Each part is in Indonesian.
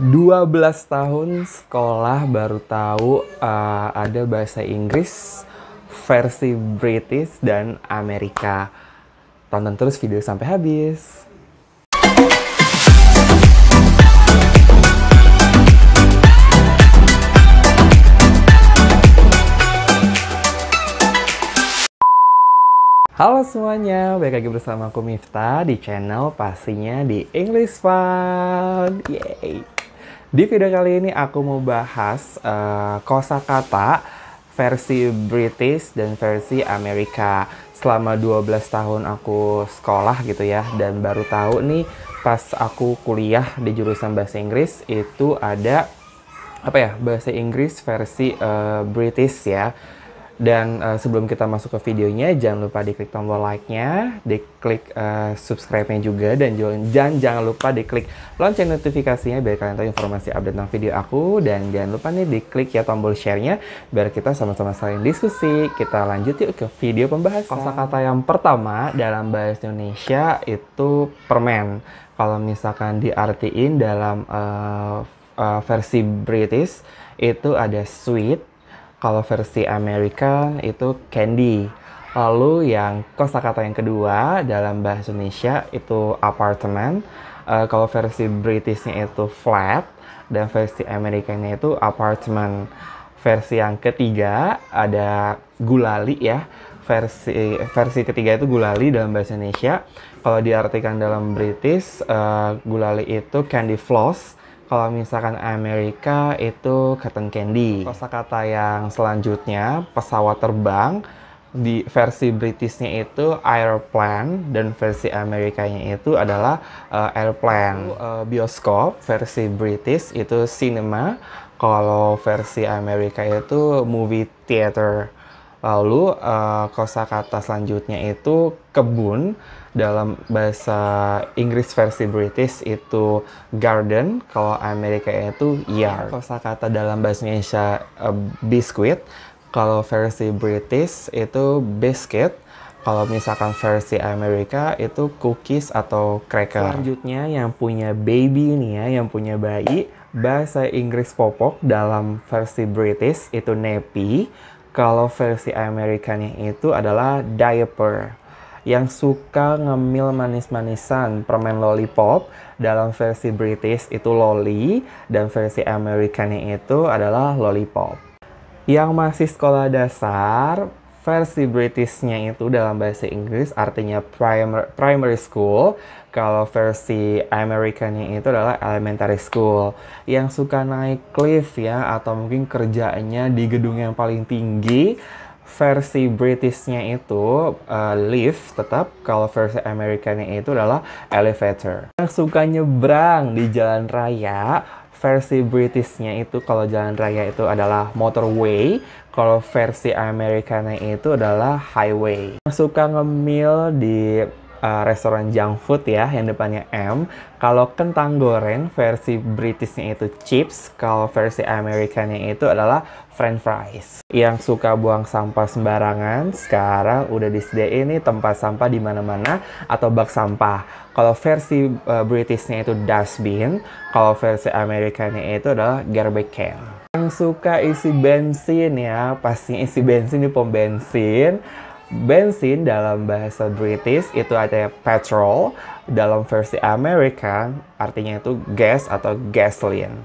12 tahun sekolah baru tahu uh, ada bahasa Inggris versi British dan Amerika. Tonton terus video sampai habis. Halo semuanya, balik lagi bersama aku Mifta di channel pastinya di English Fun. Yeay! Di video kali ini aku mau bahas uh, kosakata versi British dan versi Amerika. Selama 12 tahun aku sekolah gitu ya dan baru tahu nih pas aku kuliah di jurusan bahasa Inggris itu ada apa ya bahasa Inggris versi uh, British ya dan uh, sebelum kita masuk ke videonya, jangan lupa diklik tombol like-nya, diklik uh, subscribe-nya juga, dan jangan, jangan lupa diklik lonceng notifikasinya biar kalian tahu informasi update tentang video aku. Dan jangan lupa nih diklik ya tombol share-nya biar kita sama-sama saling diskusi. Kita lanjut yuk ke video pembahasan. Kata-kata yang pertama dalam bahasa Indonesia itu permen. Kalau misalkan diartiin dalam uh, uh, versi British itu ada sweet, kalau versi American itu candy. Lalu yang kosakata yang kedua dalam bahasa Indonesia itu apartemen. Uh, kalau versi Britishnya itu flat dan versi Amerikanya itu apartemen. Versi yang ketiga ada gulali ya versi versi ketiga itu gulali dalam bahasa Indonesia. Kalau diartikan dalam British, uh, gulali itu candy floss kalau misalkan Amerika itu cotton candy. Kosa Kata-kata yang selanjutnya pesawat terbang di versi Britishnya itu airplane dan versi Amerikanya itu adalah uh, eh, airplane. Uh, bioskop versi British itu cinema, kalau versi Amerika itu movie theater. Lalu uh, kosakata selanjutnya itu kebun dalam bahasa Inggris versi British itu garden, kalau Amerika itu yard. Kosakata dalam bahasa Indonesia uh, biskuit, kalau versi British itu biscuit. Kalau misalkan versi Amerika itu cookies atau cracker. Selanjutnya yang punya baby nih ya, yang punya bayi, bahasa Inggris popok dalam versi British itu nappy. Kalau versi Amerikanya itu adalah diaper yang suka ngemil manis-manisan permen lollipop dalam versi British itu lolly dan versi Amerikanya itu adalah lollipop. Yang masih sekolah dasar versi Britishnya itu dalam bahasa Inggris artinya primer, primary school kalau versi Amerikanya itu adalah elementary school yang suka naik lift ya atau mungkin kerjanya di gedung yang paling tinggi. Versi Britishnya itu uh, lift tetap, kalau versi Amerikanya itu adalah elevator. Yang suka nyebrang di jalan raya, versi Britishnya itu kalau jalan raya itu adalah motorway, kalau versi Amerikanya itu adalah highway. Suka ngemil di uh, restoran junk food ya yang depannya M. Kalau kentang goreng versi Britishnya itu chips, kalau versi Amerikanya itu adalah french fries. Yang suka buang sampah sembarangan, sekarang udah disediain nih tempat sampah di mana-mana atau bak sampah. Kalau versi uh, Britishnya itu dustbin, kalau versi Amerikanya itu adalah garbage can. Yang suka isi bensin ya, pasti isi bensin di pom bensin Bensin dalam bahasa British itu ada petrol, dalam versi American artinya itu gas atau gasoline.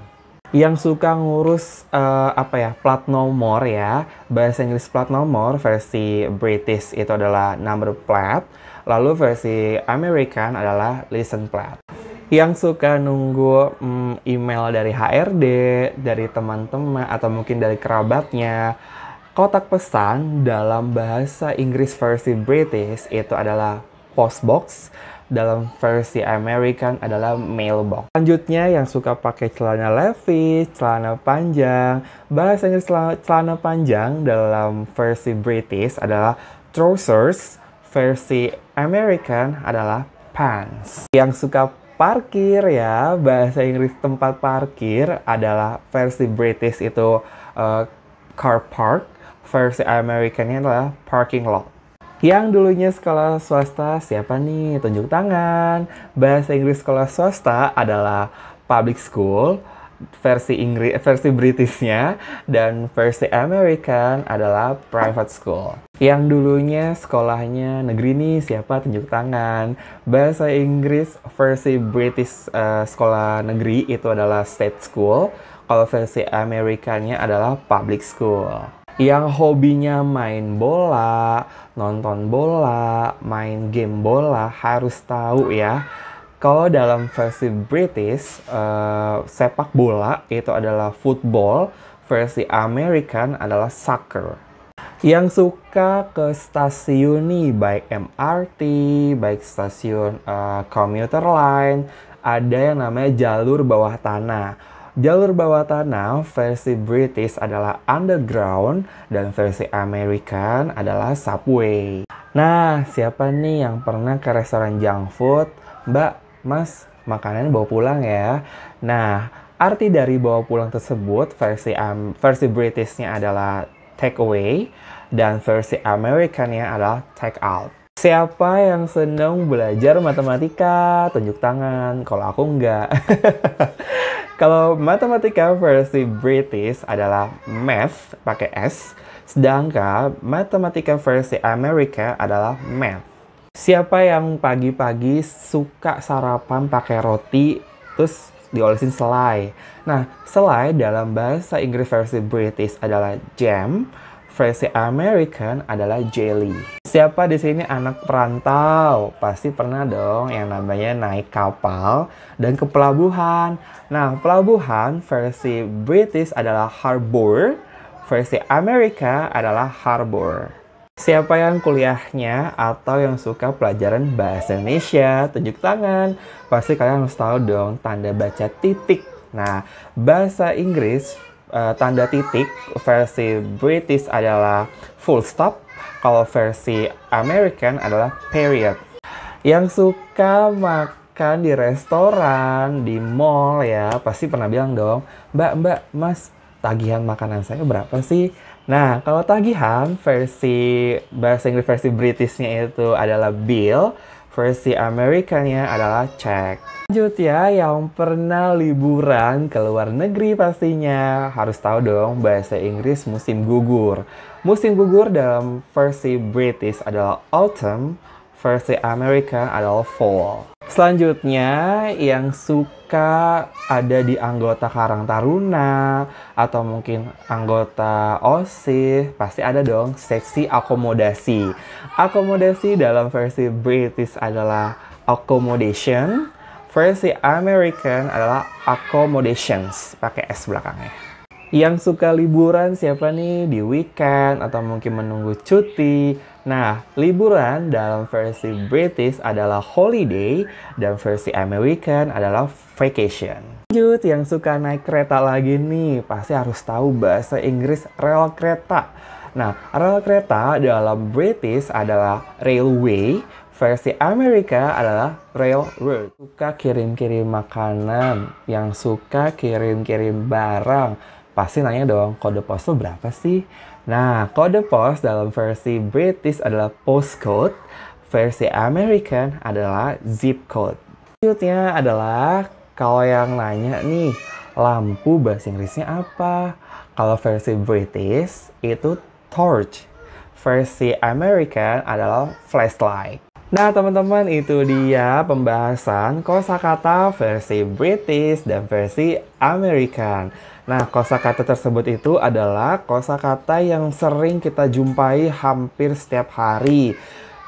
Yang suka ngurus uh, apa ya plat nomor ya bahasa Inggris plat nomor versi British itu adalah number plate, lalu versi American adalah listen plate yang suka nunggu mm, email dari HRD, dari teman-teman, atau mungkin dari kerabatnya, Kotak pesan dalam bahasa Inggris versi British itu adalah postbox, dalam versi American adalah mailbox. Selanjutnya yang suka pakai celana levis, celana panjang, bahasa Inggris celana, panjang dalam versi British adalah trousers, versi American adalah pants. Yang suka parkir ya, bahasa Inggris tempat parkir adalah versi British itu uh, car park versi Americannya adalah parking lot. Yang dulunya sekolah swasta siapa nih? Tunjuk tangan. Bahasa Inggris sekolah swasta adalah public school, versi Inggris versi Britishnya dan versi American adalah private school. Yang dulunya sekolahnya negeri nih siapa tunjuk tangan. Bahasa Inggris versi British uh, sekolah negeri itu adalah state school. Kalau versi Americannya adalah public school yang hobinya main bola, nonton bola, main game bola harus tahu ya. Kalau dalam versi British, uh, sepak bola itu adalah football, versi American adalah soccer. Yang suka ke stasiun nih, baik MRT, baik stasiun uh, commuter line, ada yang namanya jalur bawah tanah Jalur bawah tanah versi British adalah underground dan versi American adalah subway. Nah, siapa nih yang pernah ke restoran junk food? Mbak, Mas, makanan bawa pulang ya. Nah, arti dari bawa pulang tersebut versi um, versi Britishnya adalah take away dan versi Americannya adalah take out. Siapa yang senang belajar matematika? Tunjuk tangan. Kalau aku enggak. Kalau matematika versi British adalah math pakai S, sedangkan matematika versi Amerika adalah math. Siapa yang pagi-pagi suka sarapan pakai roti terus diolesin selai? Nah, selai dalam bahasa Inggris versi British adalah jam, versi American adalah jelly. Siapa di sini anak perantau? Pasti pernah dong yang namanya naik kapal dan ke pelabuhan. Nah, pelabuhan versi British adalah harbor, versi Amerika adalah harbor. Siapa yang kuliahnya atau yang suka pelajaran bahasa Indonesia, tunjuk tangan. Pasti kalian harus tahu dong tanda baca titik. Nah, bahasa Inggris Eh, tanda titik versi British adalah full stop, kalau versi American adalah period. Yang suka makan di restoran, di mall ya, pasti pernah bilang dong, Mbak, Mbak, Mas, tagihan makanan saya berapa sih? Nah, kalau tagihan versi bahasa Inggris versi Britishnya itu adalah bill, versi Amerikanya adalah check. Lanjut ya, yang pernah liburan ke luar negeri pastinya harus tahu dong bahasa Inggris musim gugur. Musim gugur dalam versi British adalah autumn, versi Amerika adalah fall. Selanjutnya, yang suka ada di anggota Karang Taruna atau mungkin anggota OSIS, pasti ada dong seksi akomodasi. Akomodasi dalam versi British adalah accommodation, versi American adalah accommodations, pakai S belakangnya. Yang suka liburan siapa nih di weekend atau mungkin menunggu cuti Nah, liburan dalam versi British adalah holiday dan versi American adalah vacation. Lanjut, yang suka naik kereta lagi nih, pasti harus tahu bahasa Inggris rel kereta. Nah, rel kereta dalam British adalah railway, versi Amerika adalah railroad. Suka kirim-kirim makanan, yang suka kirim-kirim barang, Pasti nanya dong, kode pos tuh berapa sih? Nah, kode pos dalam versi British adalah postcode, versi American adalah zip code. Selanjutnya adalah kalau yang nanya nih, lampu bahasa Inggrisnya apa? Kalau versi British itu torch, versi American adalah flashlight. Nah teman-teman itu dia pembahasan kosakata versi British dan versi American. Nah, kosakata tersebut itu adalah kosakata yang sering kita jumpai hampir setiap hari.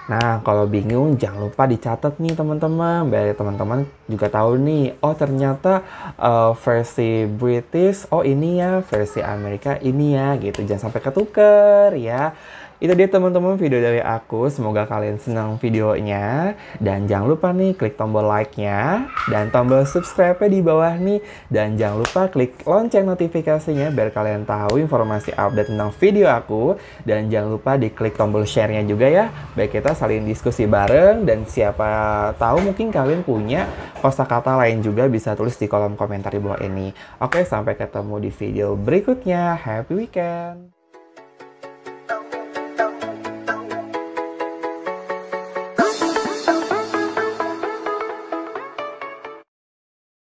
Nah, kalau bingung jangan lupa dicatat nih teman-teman. Biar teman-teman juga tahu nih, oh ternyata uh, versi British, oh ini ya, versi Amerika ini ya gitu. Jangan sampai ketuker ya itu dia teman-teman video dari aku. Semoga kalian senang videonya. Dan jangan lupa nih klik tombol like-nya dan tombol subscribe-nya di bawah nih. Dan jangan lupa klik lonceng notifikasinya biar kalian tahu informasi update tentang video aku. Dan jangan lupa di klik tombol share-nya juga ya. Baik kita saling diskusi bareng dan siapa tahu mungkin kalian punya kosakata lain juga bisa tulis di kolom komentar di bawah ini. Oke, sampai ketemu di video berikutnya. Happy weekend!